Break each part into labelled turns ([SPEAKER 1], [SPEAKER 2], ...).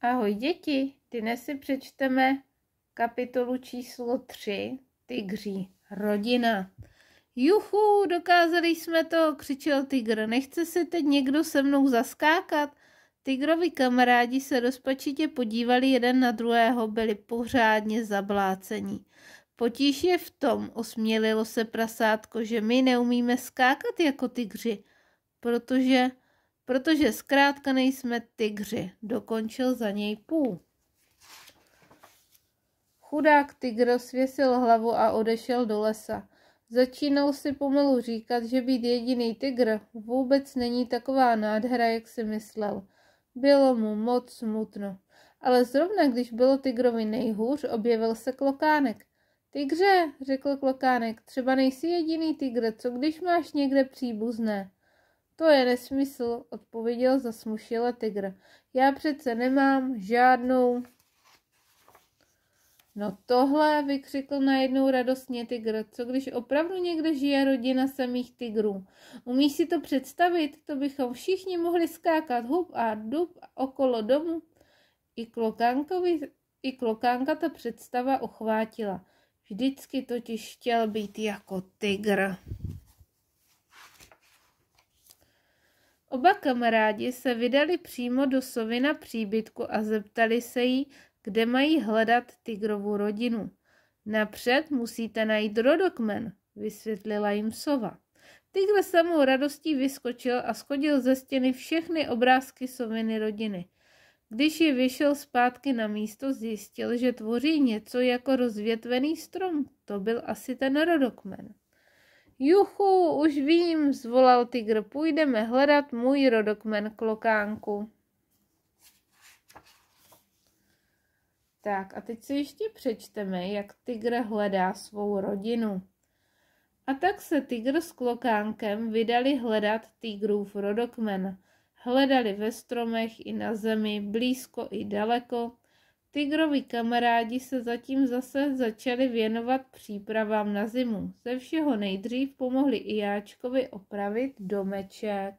[SPEAKER 1] Ahoj děti, dnes si přečteme kapitolu číslo 3, Tygří, rodina. Juchu, dokázali jsme to, křičel tygr, nechce se teď někdo se mnou zaskákat? Tygrovi kamarádi se rozpačitě podívali jeden na druhého, byli pořádně zablácení. Potíž je v tom, osmělilo se prasátko, že my neumíme skákat jako tygři, protože protože zkrátka nejsme tygři, dokončil za něj půl. Chudák tygr svěsil hlavu a odešel do lesa. Začínal si pomalu říkat, že být jediný tygr vůbec není taková nádhera, jak si myslel. Bylo mu moc smutno. Ale zrovna když bylo tygrovi nejhůř, objevil se klokánek. Tygře, řekl klokánek, třeba nejsi jediný tygr, co když máš někde příbuzné? To je nesmysl, odpověděl zasmušila tygr. Já přece nemám žádnou... No tohle, vykřikl najednou radostně tygr. Co když opravdu někde žije rodina samých tygrů? Umíš si to představit? To bychom všichni mohli skákat hub a dub okolo domu. I, klokankovi, i klokánka ta představa ochvátila. Vždycky totiž chtěl být jako tygr. Oba kamarádi se vydali přímo do sovy na příbytku a zeptali se jí, kde mají hledat tygrovou rodinu. Napřed musíte najít rodokmen, vysvětlila jim sova. Tygr samou radostí vyskočil a schodil ze stěny všechny obrázky soviny rodiny. Když je vyšel zpátky na místo, zjistil, že tvoří něco jako rozvětvený strom. To byl asi ten rodokmen. Juchu, už vím, zvolal tygr, půjdeme hledat můj rodokmen klokánku. Tak a teď si ještě přečteme, jak tygr hledá svou rodinu. A tak se tygr s klokánkem vydali hledat tygrův rodokmen. Hledali ve stromech i na zemi, blízko i daleko, Tigroví kamarádi se zatím zase začali věnovat přípravám na zimu. Ze všeho nejdřív pomohli i Jáčkovi opravit domeček.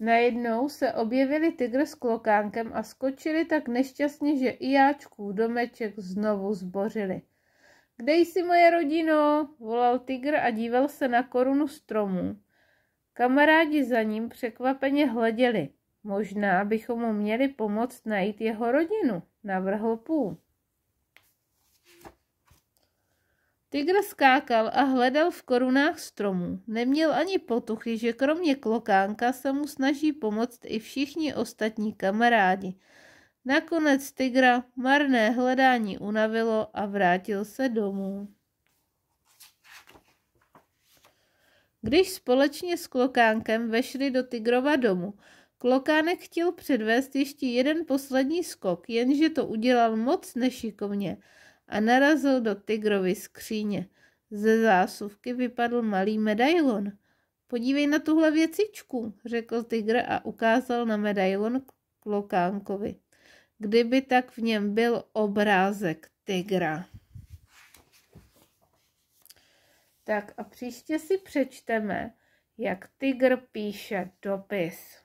[SPEAKER 1] Najednou se objevili tygr s klokánkem a skočili tak nešťastně, že i Jáčkův domeček znovu zbořili. Kde jsi moje rodino? volal tygr a díval se na korunu stromu. Kamarádi za ním překvapeně hleděli. Možná bychom mu měli pomoct najít jeho rodinu, navrhl Pů. Tygr skákal a hledal v korunách stromů. Neměl ani potuchy, že kromě klokánka se mu snaží pomoct i všichni ostatní kamarádi. Nakonec tygra marné hledání unavilo a vrátil se domů. Když společně s klokánkem vešli do tygrova domu, Klokánek chtěl předvést ještě jeden poslední skok, jenže to udělal moc nešikovně a narazil do tygrovy skříně. Ze zásuvky vypadl malý medailon. Podívej na tuhle věcičku, řekl tygr a ukázal na medailon klokánkovi. Kdyby tak v něm byl obrázek tygra. Tak a příště si přečteme, jak tygr píše dopis.